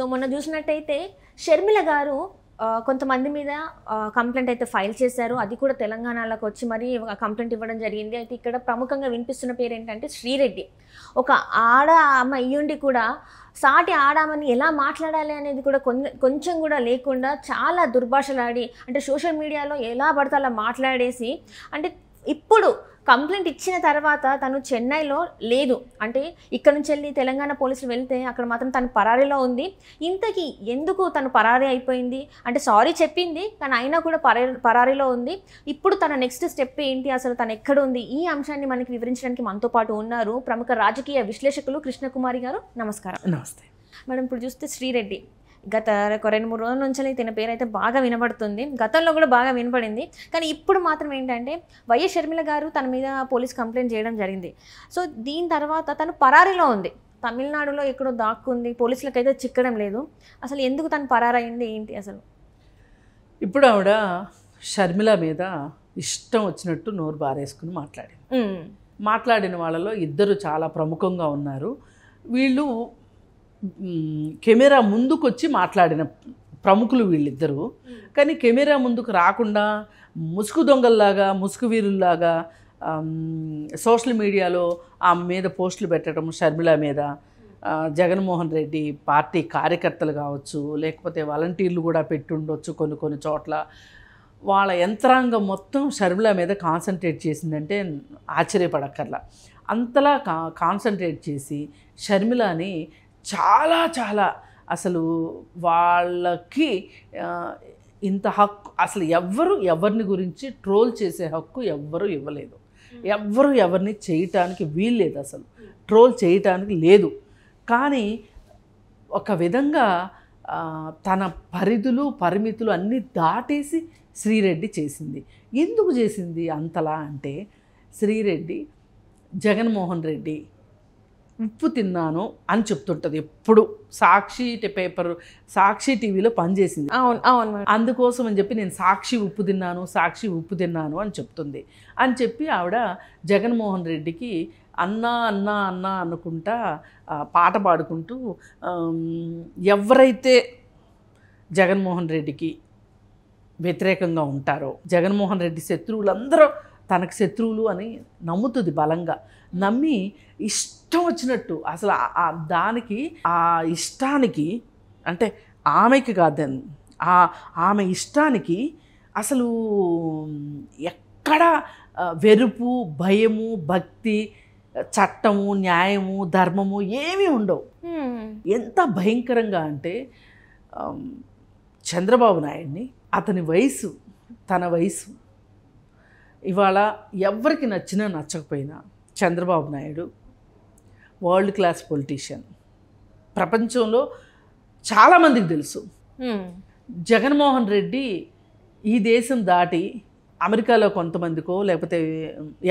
so మొన్న చూసినట్టయితే షర్మిల గారు కొంతమంది మీద కంప్లైంట్ అయితే ఫైల్ చేశారు అది కూడా తెలంగాణలోకి వచ్చి మరి కంప్లైంట్ ఇవ్వడం జరిగింది అయితే ఇక్కడ ప్రముఖంగా వినిపిస్తున్న పేరు ఏంటంటే శ్రీరెడ్డి ఒక ఆడ ఆమె అయ్యుండి కూడా సాటి ఆడామని ఎలా మాట్లాడాలి అనేది కూడా కొంచెం కూడా లేకుండా చాలా దుర్భాషలాడి అంటే సోషల్ మీడియాలో ఎలా పడితే అలా మాట్లాడేసి అంటే ఇప్పుడు కంప్లైంట్ ఇచ్చిన తర్వాత తను చెన్నైలో లేదు అంటే ఇక్కడ నుంచి వెళ్ళి తెలంగాణ పోలీసులు వెళ్తే అక్కడ మాత్రం తను పరారీలో ఉంది ఇంతకీ ఎందుకు తను పరారీ అయిపోయింది అంటే సారీ చెప్పింది కానీ అయినా కూడా పరారీలో ఉంది ఇప్పుడు తన నెక్స్ట్ స్టెప్ ఏంటి అసలు తను ఎక్కడ ఉంది ఈ అంశాన్ని మనకి వివరించడానికి మనతో పాటు ఉన్నారు ప్రముఖ రాజకీయ విశ్లేషకులు కృష్ణకుమారి గారు నమస్కారం నమస్తే మేడం ఇప్పుడు చూస్తే శ్రీరెడ్డి గత ఒక రెండు మూడు రోజుల నుంచి తిన పేరు అయితే బాగా వినబడుతుంది గతంలో కూడా బాగా వినపడింది కానీ ఇప్పుడు మాత్రం ఏంటంటే వైఎస్ షర్మిల గారు తన మీద పోలీస్ కంప్లైంట్ చేయడం జరిగింది సో దీని తర్వాత తను పరారీలో ఉంది తమిళనాడులో ఎక్కడో దాక్కుంది అయితే చిక్కడం లేదు అసలు ఎందుకు తను పరారయింది ఏంటి అసలు ఇప్పుడు ఆవిడ షర్మిల మీద ఇష్టం వచ్చినట్టు నోరు బారేసుకుని మాట్లాడింది మాట్లాడిన వాళ్ళలో ఇద్దరు చాలా ప్రముఖంగా ఉన్నారు వీళ్ళు కెమెరా ముందుకొచ్చి మాట్లాడిన ప్రముఖులు వీళ్ళిద్దరూ కానీ కెమెరా ముందుకు రాకుండా ముసుగు దొంగల్లాగా ముసుగు వీరుల్లాగా సోషల్ మీడియాలో ఆమె మీద పోస్టులు పెట్టడం షర్మిల మీద జగన్మోహన్ రెడ్డి పార్టీ కార్యకర్తలు కావచ్చు లేకపోతే వాలంటీర్లు కూడా పెట్టుండొచ్చు కొన్ని కొన్ని చోట్ల వాళ్ళ యంత్రాంగం మొత్తం షర్మిల మీద కాన్సన్ట్రేట్ చేసిందంటే ఆశ్చర్యపడక్కర్లా అంతలా కా కాన్సన్ట్రేట్ చేసి షర్మిలని చాలా చాలా అసలు వాళ్ళకి ఇంత హక్కు అసలు ఎవ్వరు ఎవరిని గురించి ట్రోల్ చేసే హక్కు ఎవ్వరు ఇవ్వలేదు ఎవ్వరు ఎవరిని చేయటానికి వీల్లేదు అసలు ట్రోల్ చేయటానికి లేదు కానీ ఒక విధంగా తన పరిధులు పరిమితులు అన్నీ దాటేసి శ్రీరెడ్డి చేసింది ఎందుకు చేసింది అంతలా అంటే శ్రీరెడ్డి జగన్మోహన్ రెడ్డి ఉప్పు తిన్నాను అని చెప్తుంటది ఎప్పుడు సాక్షి పేపర్ సాక్షి టీవీలో పనిచేసింది అవును అందుకోసం అని చెప్పి నేను సాక్షి ఉప్పు తిన్నాను సాక్షి ఉప్పు తిన్నాను అని చెప్తుంది అని చెప్పి ఆవిడ జగన్మోహన్ రెడ్డికి అన్నా అన్నా అన్నా అనుకుంటా పాట పాడుకుంటూ ఎవరైతే జగన్మోహన్ రెడ్డికి వ్యతిరేకంగా ఉంటారో జగన్మోహన్ రెడ్డి శత్రువులందరూ తనకు శత్రువులు అని నమ్ముతుంది బలంగా నమ్మి ఇష్టం వచ్చినట్టు అసలు దానికి ఆ ఇష్టానికి అంటే ఆమెకి కాదు ఆమె ఇష్టానికి అసలు ఎక్కడ వెరుపు భయము భక్తి చట్టము న్యాయము ధర్మము ఏమీ ఉండవు ఎంత భయంకరంగా అంటే చంద్రబాబు నాయుడిని అతని వయసు తన వయసు ఇవాళ ఎవరికి నచ్చినా నచ్చకపోయినా Chandrababu Naidu world class politician ప్రపంచంలో చాలామందికి తెలుసు జగన్మోహన్ రెడ్డి ఈ దేశం దాటి అమెరికాలో కొంతమందికో లేకపోతే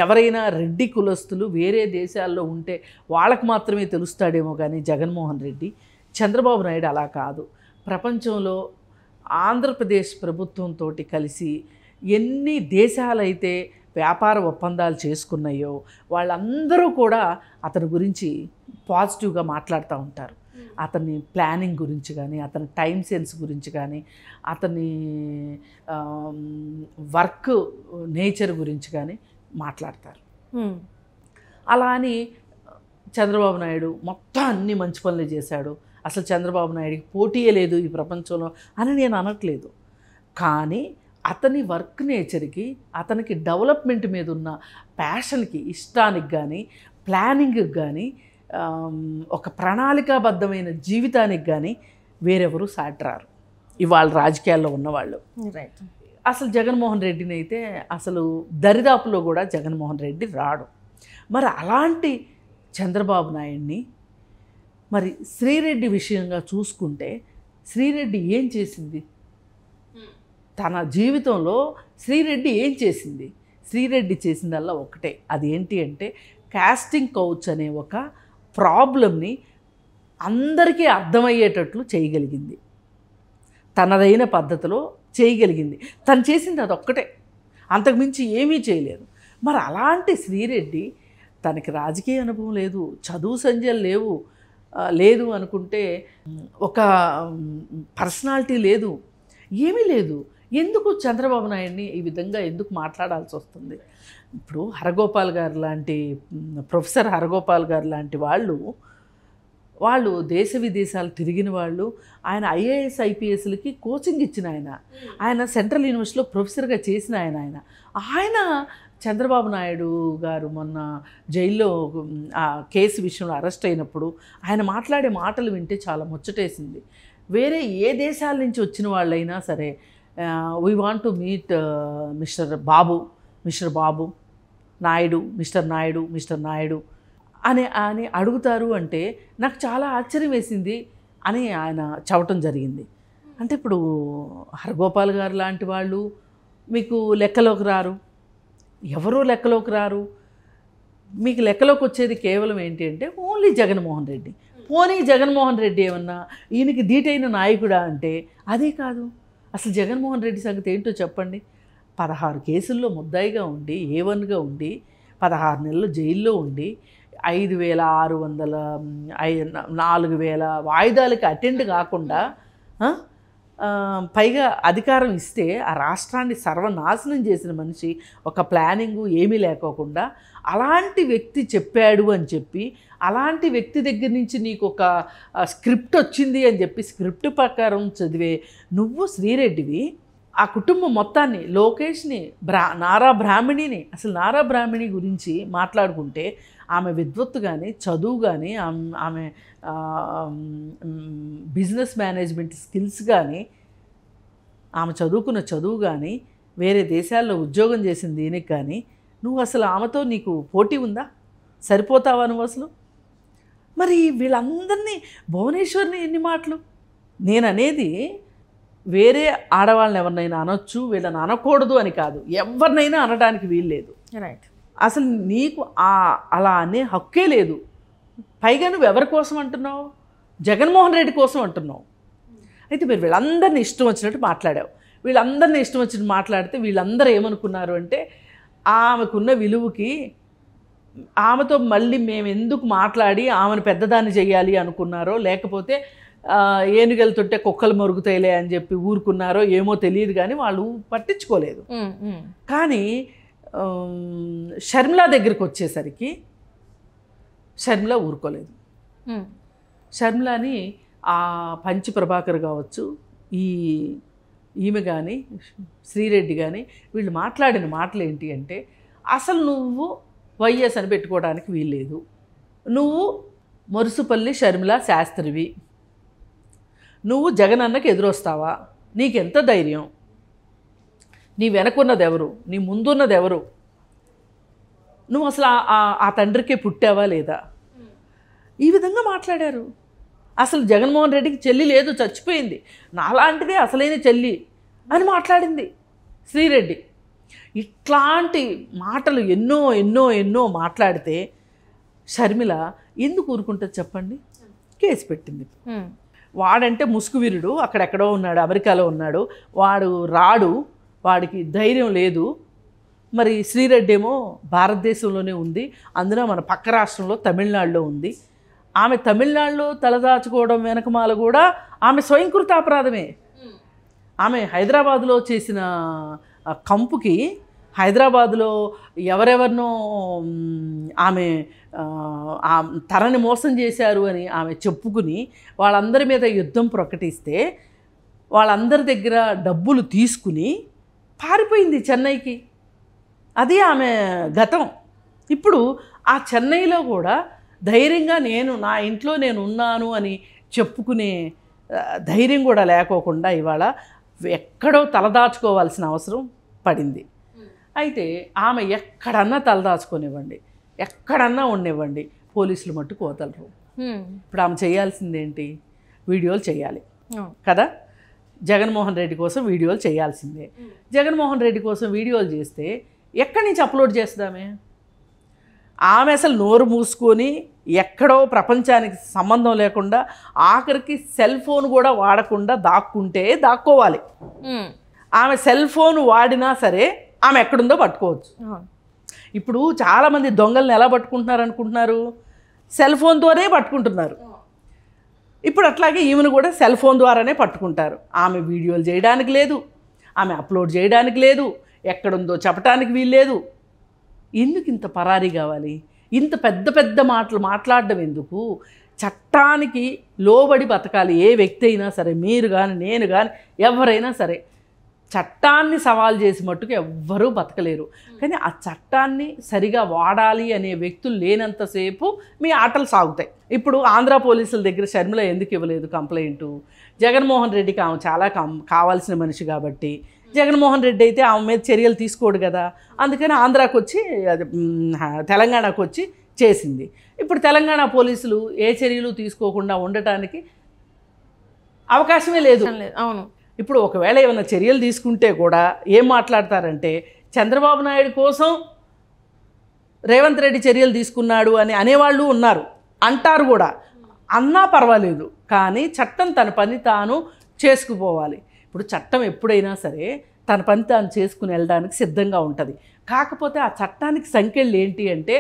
ఎవరైనా రెడ్డి కులస్తులు వేరే దేశాల్లో ఉంటే వాళ్ళకు మాత్రమే తెలుస్తాడేమో కానీ జగన్మోహన్ రెడ్డి చంద్రబాబు నాయుడు అలా కాదు ప్రపంచంలో ఆంధ్రప్రదేశ్ ప్రభుత్వంతో కలిసి ఎన్ని దేశాలైతే వ్యాపార ఒప్పందాలు చేసుకున్నాయో వాళ్ళందరూ కూడా అతని గురించి పాజిటివ్గా మాట్లాడుతూ ఉంటారు అతని ప్లానింగ్ గురించి కానీ అతని టైం సెన్స్ గురించి కానీ అతని వర్క్ నేచర్ గురించి కానీ మాట్లాడతారు అలా అని చంద్రబాబు నాయుడు మొత్తం అన్ని మంచి పనులు చేశాడు అసలు చంద్రబాబు నాయుడికి పోటీయే లేదు ఈ ప్రపంచంలో అని నేను అనట్లేదు కానీ అతని వర్క్ నేచర్కి అతనికి డెవలప్మెంట్ మీద ఉన్న ప్యాషన్కి ఇష్టానికి కానీ ప్లానింగ్కి కానీ ఒక ప్రణాళికాబద్ధమైన జీవితానికి కానీ వేరెవరు సాటరారు ఇవాళ రాజకీయాల్లో ఉన్నవాళ్ళు రైట్ అసలు జగన్మోహన్ రెడ్డిని అయితే అసలు దరిదాపులో కూడా జగన్మోహన్ రెడ్డి రాడు మరి అలాంటి చంద్రబాబు నాయుడిని మరి శ్రీరెడ్డి విషయంగా చూసుకుంటే శ్రీరెడ్డి ఏం చేసింది తన జీవితంలో శ్రీరెడ్డి ఏం చేసింది శ్రీరెడ్డి చేసిందల్లా ఒకటే అది ఏంటి అంటే కాస్టింగ్ కౌచ్ అనే ఒక ప్రాబ్లమ్ని అందరికీ అర్థమయ్యేటట్లు చేయగలిగింది తనదైన పద్ధతిలో చేయగలిగింది తను చేసింది అది ఒక్కటే అంతకుమించి ఏమీ చేయలేదు మరి అలాంటి శ్రీరెడ్డి తనకి రాజకీయ అనుభవం లేదు చదువు సంజలు లేవు లేదు అనుకుంటే ఒక పర్సనాలిటీ లేదు ఏమీ లేదు ఎందుకు చంద్రబాబు నాయుడిని ఈ విధంగా ఎందుకు మాట్లాడాల్సి వస్తుంది ఇప్పుడు హరగోపాల్ గారు లాంటి ప్రొఫెసర్ హరగోపాల్ గారు లాంటి వాళ్ళు వాళ్ళు దేశ విదేశాలు తిరిగిన వాళ్ళు ఆయన ఐఏఎస్ ఐపీఎస్లకి కోచింగ్ ఇచ్చిన ఆయన ఆయన సెంట్రల్ యూనివర్సిటీలో ప్రొఫెసర్గా చేసిన ఆయన ఆయన ఆయన చంద్రబాబు నాయుడు గారు మొన్న జైల్లో ఆ కేసు విషయంలో అరెస్ట్ అయినప్పుడు ఆయన మాట్లాడే మాటలు వింటే చాలా ముచ్చటేసింది వేరే ఏ దేశాల నుంచి వచ్చిన వాళ్ళైనా సరే we want to meet mister Babu mister Babu Naidu mister Naidu mister Naidu అని అని అడుగుతారు అంటే నాకు చాలా ఆశ్చర్యం వేసింది అని ఆయన చవటం జరిగింది అంటే ఇప్పుడు హరగోపాల్ గారు లాంటి వాళ్ళు మీకు లెక్కలోకి రారు ఎవరూ లెక్కలోకి రారు మీకు లెక్కలోకి వచ్చేది కేవలం ఏంటి అంటే ఓన్లీ జగన్మోహన్ రెడ్డి పోనీ జగన్మోహన్ రెడ్డి ఏమన్నా ఈయనకి ధీటైన నాయకుడా అంటే అదే కాదు అసలు జగన్మోహన్ రెడ్డి సంగతి ఏంటో చెప్పండి పదహారు కేసుల్లో ముద్దాయిగా ఉండి ఏ వన్గా ఉండి పదహారు నెలలు జైల్లో ఉండి ఐదు వేల ఆరు వందల ఐ నాలుగు వేల వాయిదాలకి అటెండ్ కాకుండా పైగా అధికారం ఇస్తే ఆ రాష్ట్రాన్ని సర్వనాశనం చేసిన మనిషి ఒక ప్లానింగు ఏమీ లేకోకుండా అలాంటి వ్యక్తి చెప్పాడు అని చెప్పి అలాంటి వ్యక్తి దగ్గర నుంచి నీకు ఒక స్క్రిప్ట్ వచ్చింది అని చెప్పి స్క్రిప్ట్ ప్రకారం చదివే నువ్వు శ్రీరెడ్డివి ఆ కుటుంబం మొత్తాన్ని లోకేష్ని బ్రా నారా బ్రాహ్మణిని అసలు నారా బ్రాహ్మణి గురించి మాట్లాడుకుంటే ఆమె విద్వత్తు కానీ చదువు కానీ ఆమె బిజినెస్ మేనేజ్మెంట్ స్కిల్స్ కానీ ఆమె చదువుకున్న చదువు కానీ వేరే దేశాల్లో ఉద్యోగం చేసిన దీనికి కానీ నువ్వు అసలు ఆమెతో నీకు పోటీ ఉందా సరిపోతావా నువ్వు అసలు మరి వీళ్ళందరినీ భువనేశ్వర్ని ఎన్ని మాటలు నేను అనేది వేరే ఆడవాళ్ళని ఎవరినైనా అనొచ్చు వీళ్ళని అనకూడదు అని కాదు ఎవరినైనా అనడానికి వీల్లేదు రైట్ అసలు నీకు ఆ అలా అనే హక్కే లేదు పైగా నువ్వు ఎవరి కోసం అంటున్నావు జగన్మోహన్ రెడ్డి కోసం అంటున్నావు అయితే మీరు వీళ్ళందరినీ ఇష్టం వచ్చినట్టు మాట్లాడావు వీళ్ళందరినీ ఇష్టం వచ్చినట్టు మాట్లాడితే వీళ్ళందరూ ఏమనుకున్నారు అంటే ఆమెకున్న విలువకి ఆమెతో మళ్ళీ మేము ఎందుకు మాట్లాడి ఆమెను పెద్దదాన్ని చేయాలి అనుకున్నారో లేకపోతే ఏనుగెలుతుంటే కుక్కలు మరుగుతాయిలే అని చెప్పి ఊరుకున్నారో ఏమో తెలియదు కానీ వాళ్ళు పట్టించుకోలేదు కానీ షర్మిల దగ్గరికి వచ్చేసరికి షర్మిల ఊరుకోలేదు షర్మిలని ఆ పంచి ప్రభాకర్ కావచ్చు ఈ ఈమె కానీ శ్రీరెడ్డి కానీ వీళ్ళు మాట్లాడిన మాటలు ఏంటి అంటే అసలు నువ్వు వైఎస్ అని పెట్టుకోవడానికి వీల్లేదు నువ్వు మరుసుపల్లి షర్మిల శాస్త్రివి నువ్వు జగనన్నకు ఎదురొస్తావా నీకెంత ధైర్యం నీ వెనకున్నది ఎవరు నీ ముందున్నది ఎవరు నువ్వు అసలు ఆ తండ్రికి పుట్టావా లేదా ఈ విధంగా మాట్లాడారు అసలు జగన్మోహన్ రెడ్డికి చెల్లి లేదు చచ్చిపోయింది నాలాంటిదే అసలైన చెల్లి అని మాట్లాడింది శ్రీరెడ్డి ఇట్లాంటి మాటలు ఎన్నో ఎన్నో ఎన్నో మాట్లాడితే షర్మిల ఎందుకు ఊరుకుంటుంది చెప్పండి కేసు పెట్టింది వాడంటే ముసుగువీరుడు అక్కడెక్కడో ఉన్నాడు అమెరికాలో ఉన్నాడు వాడు రాడు వాడికి ధైర్యం లేదు మరి శ్రీరెడ్డి ఏమో భారతదేశంలోనే ఉంది అందులో మన పక్క రాష్ట్రంలో తమిళనాడులో ఉంది ఆమె తమిళనాడులో తలదాచుకోవడం వెనకమాల కూడా ఆమె స్వయంకృత అపరాధమే ఆమె హైదరాబాద్లో చేసిన కంపుకి హైదరాబాద్లో ఎవరెవరినో ఆమె తనని మోసం చేశారు అని ఆమె చెప్పుకుని వాళ్ళందరి మీద యుద్ధం ప్రకటిస్తే వాళ్ళందరి దగ్గర డబ్బులు తీసుకుని పారిపోయింది చెన్నైకి అది ఆమె గతం ఇప్పుడు ఆ చెన్నైలో కూడా ధైర్యంగా నేను నా ఇంట్లో నేను ఉన్నాను అని చెప్పుకునే ధైర్యం కూడా లేకోకుండా ఇవాళ ఎక్కడో తలదాచుకోవాల్సిన అవసరం పడింది అయితే ఆమె ఎక్కడన్నా తలదాచుకొనివ్వండి ఎక్కడన్నా ఉండివ్వండి పోలీసులు మట్టుకు కోతలరు ఇప్పుడు ఆమె చేయాల్సిందేంటి వీడియోలు చేయాలి కదా జగన్మోహన్ రెడ్డి కోసం వీడియోలు చేయాల్సిందే జగన్మోహన్ రెడ్డి కోసం వీడియోలు చేస్తే ఎక్కడి నుంచి అప్లోడ్ చేస్తామే ఆమె అసలు నోరు మూసుకొని ఎక్కడో ప్రపంచానికి సంబంధం లేకుండా ఆఖరికి సెల్ ఫోన్ కూడా వాడకుండా దాక్కుంటే దాక్కోవాలి ఆమె సెల్ ఫోన్ వాడినా సరే ఆమె ఎక్కడుందో పట్టుకోవచ్చు ఇప్పుడు చాలామంది దొంగలను ఎలా పట్టుకుంటున్నారు అనుకుంటున్నారు సెల్ ఫోన్తోనే పట్టుకుంటున్నారు ఇప్పుడు అట్లాగే ఈమెను కూడా సెల్ ఫోన్ ద్వారానే పట్టుకుంటారు ఆమె వీడియోలు చేయడానికి లేదు ఆమె అప్లోడ్ చేయడానికి లేదు ఎక్కడుందో చెప్పడానికి వీల్లేదు ఎందుకు ఇంత పరారీ కావాలి ఇంత పెద్ద పెద్ద మాటలు మాట్లాడడం ఎందుకు చట్టానికి లోబడి బతకాలి ఏ వ్యక్తి అయినా సరే మీరు కానీ నేను కానీ ఎవరైనా సరే చట్టాన్ని సవాల్ చేసి మట్టుకు ఎవ్వరూ బతకలేరు కానీ ఆ చట్టాన్ని సరిగా వాడాలి అనే వ్యక్తులు లేనంతసేపు మీ ఆటలు సాగుతాయి ఇప్పుడు ఆంధ్ర పోలీసుల దగ్గర షర్మిల ఎందుకు ఇవ్వలేదు కంప్లైంట్ జగన్మోహన్ రెడ్డికి ఆమె చాలా కావాల్సిన మనిషి కాబట్టి జగన్మోహన్ రెడ్డి అయితే ఆమె మీద చర్యలు తీసుకోడు కదా అందుకని ఆంధ్రాకు వచ్చి తెలంగాణకు వచ్చి చేసింది ఇప్పుడు తెలంగాణ పోలీసులు ఏ చర్యలు తీసుకోకుండా ఉండటానికి అవకాశమే లేదు అవును ఇప్పుడు ఒకవేళ ఏమైనా చర్యలు తీసుకుంటే కూడా ఏం మాట్లాడతారంటే చంద్రబాబు నాయుడు కోసం రేవంత్ రెడ్డి చర్యలు తీసుకున్నాడు అని అనేవాళ్ళు ఉన్నారు అంటారు కూడా అన్నా పర్వాలేదు కానీ చట్టం తన పని తాను చేసుకుపోవాలి ఇప్పుడు చట్టం ఎప్పుడైనా సరే తన పని తాను చేసుకుని వెళ్ళడానికి సిద్ధంగా ఉంటుంది కాకపోతే ఆ చట్టానికి సంఖ్యలు ఏంటి అంటే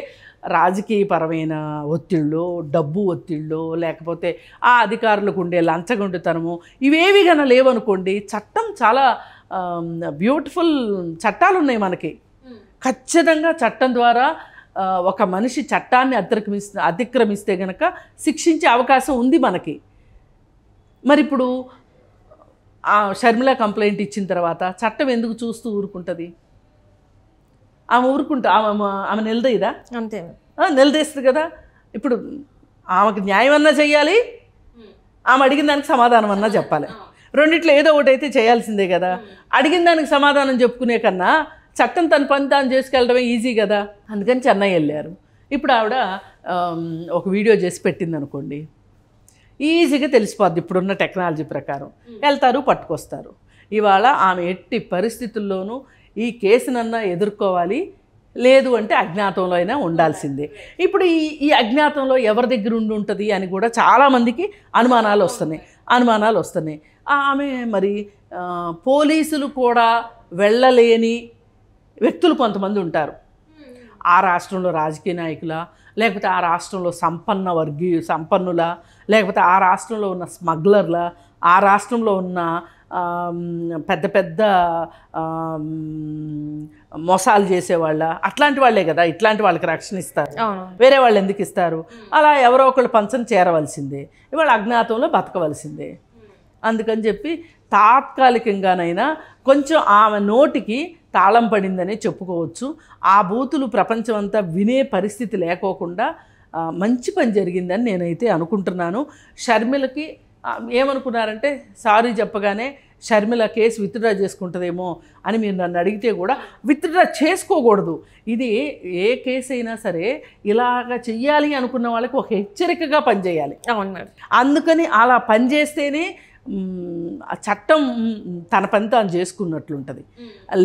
రాజకీయపరమైన ఒత్తిళ్ళు డబ్బు ఒత్తిళ్ళు లేకపోతే ఆ అధికారులకు ఉండే లంచగొండుతనము ఇవేవి గన లేవనుకోండి చట్టం చాలా బ్యూటిఫుల్ చట్టాలు ఉన్నాయి మనకి ఖచ్చితంగా చట్టం ద్వారా ఒక మనిషి చట్టాన్ని అతిక్రమిస్ అతిక్రమిస్తే గనక శిక్షించే అవకాశం ఉంది మనకి మరి ఇప్పుడు షర్మిల కంప్లైంట్ ఇచ్చిన తర్వాత చట్టం ఎందుకు చూస్తూ ఊరుకుంటుంది ఆమె ఊరుకుంటా ఆమె ఆమె నిలదీదా అంతే నిలదీస్తుంది కదా ఇప్పుడు ఆమెకు న్యాయం అన్నా చేయాలి ఆమె అడిగిన దానికి సమాధానం అన్నా చెప్పాలి రెండిట్లో ఏదో ఒకటి అయితే చేయాల్సిందే కదా అడిగిన దానికి సమాధానం చెప్పుకునే కన్నా చట్టం తన పని తాను చేసుకెళ్ళడమే ఈజీ కదా అందుకని చెన్నై వెళ్ళారు ఇప్పుడు ఆవిడ ఒక వీడియో చేసి పెట్టింది అనుకోండి ఈజీగా తెలిసిపోద్ది ఇప్పుడున్న టెక్నాలజీ ప్రకారం వెళ్తారు పట్టుకొస్తారు ఇవాళ ఆమె ఎట్టి పరిస్థితుల్లోనూ ఈ కేసునన్నా ఎదుర్కోవాలి లేదు అంటే అజ్ఞాతంలో అయినా ఉండాల్సిందే ఇప్పుడు ఈ ఈ అజ్ఞాతంలో ఎవరి దగ్గర ఉండి ఉంటుంది అని కూడా చాలామందికి అనుమానాలు వస్తున్నాయి అనుమానాలు వస్తున్నాయి ఆమె మరి పోలీసులు కూడా వెళ్ళలేని వ్యక్తులు కొంతమంది ఉంటారు ఆ రాష్ట్రంలో రాజకీయ నాయకుల లేకపోతే ఆ రాష్ట్రంలో సంపన్న వర్గీయ సంపన్నుల లేకపోతే ఆ రాష్ట్రంలో ఉన్న స్మగ్లర్ల ఆ రాష్ట్రంలో ఉన్న పెద్ద పెద్ద మోసాలు చేసేవాళ్ళ అట్లాంటి వాళ్ళే కదా ఇట్లాంటి వాళ్ళకి రక్షణ ఇస్తారు వేరే వాళ్ళు ఎందుకు ఇస్తారు అలా ఎవరో ఒకళ్ళు పంచం చేరవలసిందే ఇవాళ అజ్ఞాతంలో బతకవలసిందే అందుకని చెప్పి తాత్కాలికంగానైనా కొంచెం ఆమె నోటికి తాళం పడిందనే చెప్పుకోవచ్చు ఆ బూతులు ప్రపంచం అంతా వినే పరిస్థితి లేకోకుండా మంచి పని జరిగిందని నేనైతే అనుకుంటున్నాను షర్మిలకి ఏమనుకున్నారంటే సారీ చెప్పగానే షర్మిల కేసు విత్డ్రా చేసుకుంటుందేమో అని మీరు నన్ను అడిగితే కూడా విత్డ్రా చేసుకోకూడదు ఇది ఏ కేసు అయినా సరే ఇలాగ చెయ్యాలి అనుకున్న వాళ్ళకి ఒక హెచ్చరికగా పనిచేయాలి అవును అందుకని అలా పనిచేస్తేనే ఆ చట్టం తన పని తాను చేసుకున్నట్లుంటుంది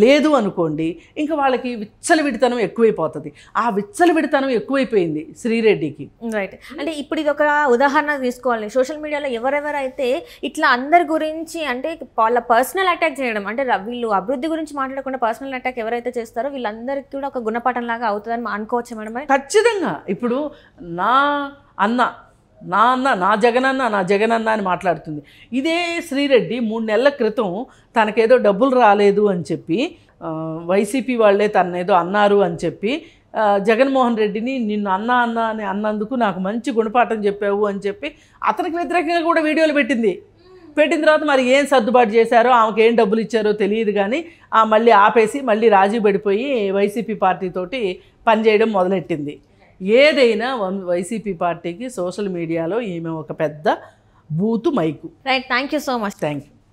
లేదు అనుకోండి ఇంకా వాళ్ళకి విచ్చలవిడితనం ఎక్కువైపోతుంది ఆ విచ్చలవిడితనం ఎక్కువైపోయింది శ్రీరెడ్డికి రైట్ అంటే ఇప్పుడు ఇది ఒక ఉదాహరణ తీసుకోవాలి సోషల్ మీడియాలో ఎవరెవరైతే ఇట్లా అందరి గురించి అంటే వాళ్ళ పర్సనల్ అటాక్ చేయడం అంటే వీళ్ళు అభివృద్ధి గురించి మాట్లాడకుండా పర్సనల్ అటాక్ ఎవరైతే చేస్తారో వీళ్ళందరికీ కూడా ఒక గుణపాఠం లాగా అవుతుందని అనుకోవచ్చు మేడం ఖచ్చితంగా ఇప్పుడు నా అన్న నా అన్న నా జగనన్న నా జగనన్న అని మాట్లాడుతుంది ఇదే శ్రీరెడ్డి మూడు నెలల క్రితం తనకేదో డబ్బులు రాలేదు అని చెప్పి వైసీపీ వాళ్ళే ఏదో అన్నారు అని చెప్పి జగన్మోహన్ రెడ్డిని నిన్ను అన్న అన్న అని అన్నందుకు నాకు మంచి గుణపాఠం చెప్పావు అని చెప్పి అతనికి వ్యతిరేకంగా కూడా వీడియోలు పెట్టింది పెట్టిన తర్వాత మరి ఏం సర్దుబాటు చేశారో ఆమెకి ఏం డబ్బులు ఇచ్చారో తెలియదు కానీ ఆ మళ్ళీ ఆపేసి మళ్ళీ రాజీ పడిపోయి వైసీపీ పార్టీతోటి పనిచేయడం మొదలెట్టింది ఏదైనా వన్ వైసీపీ పార్టీకి సోషల్ మీడియాలో ఈమె ఒక పెద్ద బూతు mic right thank you so much thank you